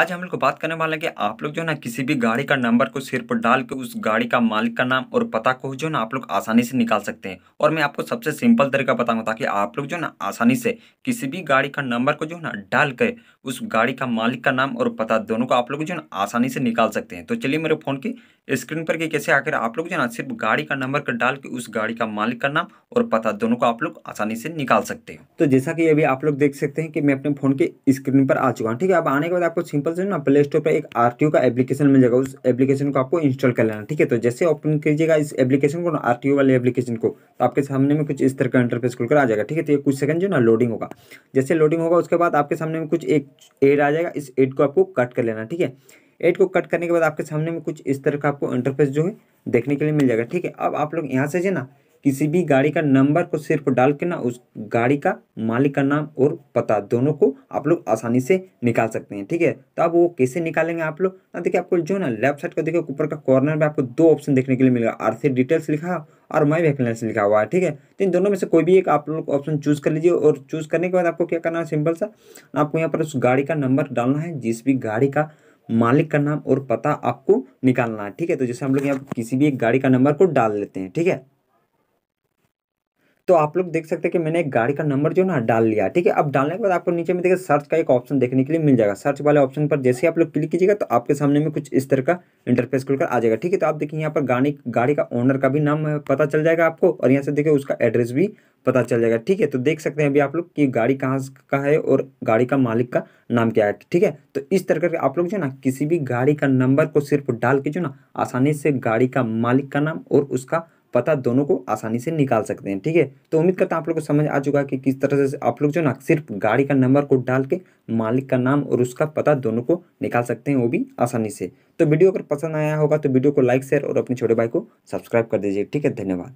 आज हम लोग को बात करने वाला हैं कि आप लोग जो ना किसी भी गाड़ी का नंबर को सिर पर डाल के उस गाड़ी का मालिक का नाम और पता को जो ना आप लोग आसानी से निकाल सकते हैं और मैं आपको सबसे सिंपल तरीका बताऊंगा ताकि आप लोग जो ना आसानी से किसी भी गाड़ी का नंबर को जो ना डाल के उस गाड़ी का मालिक का नाम और पता दोनों को आप लोग जो ना आसानी से निकाल सकते हैं तो चलिए मेरे फ़ोन की स्क्रीन पर कि कैसे आकर आप लोग जो ना सिर्फ गाड़ी का नंबर कर डाल के उस गाड़ी का मालिक का नाम और पता दोनों को आप लोग आसानी से निकाल सकते हो तो जैसा कि अभी आप लोग देख सकते हैं कि मैं अपने फ़ोन के स्क्रीन पर आ चुका हूँ ठीक है अब आने के बाद आपको सिंपल से ना प्ले स्टोर पर एक आर का एप्लीकेशन मिल जाएगा उस एप्लीकेशन को आपको इंस्टॉल कर लेना ठीक है तो जैसे ओपन कीजिएगा इस एप्लीकेशन को ना आर वाले एप्लीकेशन को तो आपके सामने में कुछ इस तरह का इंटरफेस खुलकर आ जाएगा ठीक है तो ये कुछ सेकंड जो ना लोडिंग होगा जैसे लोडिंग होगा उसके बाद आपके सामने में कुछ एक एड आ जाएगा इस एड को आपको कट कर लेना ठीक है एड को कट करने के बाद आपके सामने में कुछ इस तरह का आपको इंटरफेस जो है देखने के लिए मिल जाएगा ठीक है अब आप लोग यहाँ से जो ना किसी भी गाड़ी का नंबर को सिर्फ डाल के ना उस गाड़ी का मालिक का नाम और पता दोनों को आप लोग आसानी से निकाल सकते हैं ठीक है तो अब वो कैसे निकालेंगे आप लोग ना देखिए आपको जो ना लेफ्ट साइड को देखिए ऊपर का कॉर्नर में आपको दो ऑप्शन देखने के लिए मिलेगा आरसी डिटेल्स लिखा और माई वैकेंसी लिखा हुआ है ठीक है तो इन दोनों में से कोई भी एक आप लोग ऑप्शन चूज कर लीजिए और चूज करने के बाद आपको क्या करना है सिंपल सा आपको यहाँ पर उस गाड़ी का नंबर डालना है जिस भी गाड़ी का मालिक का नाम और पता आपको निकालना है ठीक है तो जैसे हम लोग यहाँ किसी भी एक गाड़ी का नंबर को डाल लेते हैं ठीक है तो आप लोग देख सकते हैं कि मैंने एक गाड़ी का नंबर जो ना डाल लिया ठीक है अब डालने के बाद आपको नीचे में देखिए सर्च का एक ऑप्शन देखने के लिए मिल जाएगा सर्च वाले ऑप्शन पर जैसे आप लोग क्लिक कीजिएगा तो आपके सामने में कुछ इस तरह का इंटरफेस खुलकर आ जाएगा ठीक है तो आप देखिए यहाँ पर गाड़ी गाड़ी का ओनर का भी नाम पता चल जाएगा आपको और यहाँ से देखिए उसका एड्रेस भी पता चल जाएगा ठीक है तो देख सकते हैं अभी आप लोग कि गाड़ी कहाँ का है और गाड़ी का मालिक का नाम क्या है ठीक है तो इस तरह करके आप लोग जो ना किसी भी गाड़ी का नंबर को सिर्फ डाल के जो ना आसानी से गाड़ी का मालिक का नाम और उसका पता दोनों को आसानी से निकाल सकते हैं ठीक है तो उम्मीद करता हूँ आप लोग को समझ आ चुका कि किस तरह से आप लोग जो ना सिर्फ गाड़ी का नंबर को डाल के मालिक का नाम और उसका पता दोनों को निकाल सकते हैं वो भी आसानी से तो वीडियो अगर पसंद आया होगा तो वीडियो को लाइक शेयर और अपने छोटे भाई को सब्सक्राइब कर दीजिए ठीक है धन्यवाद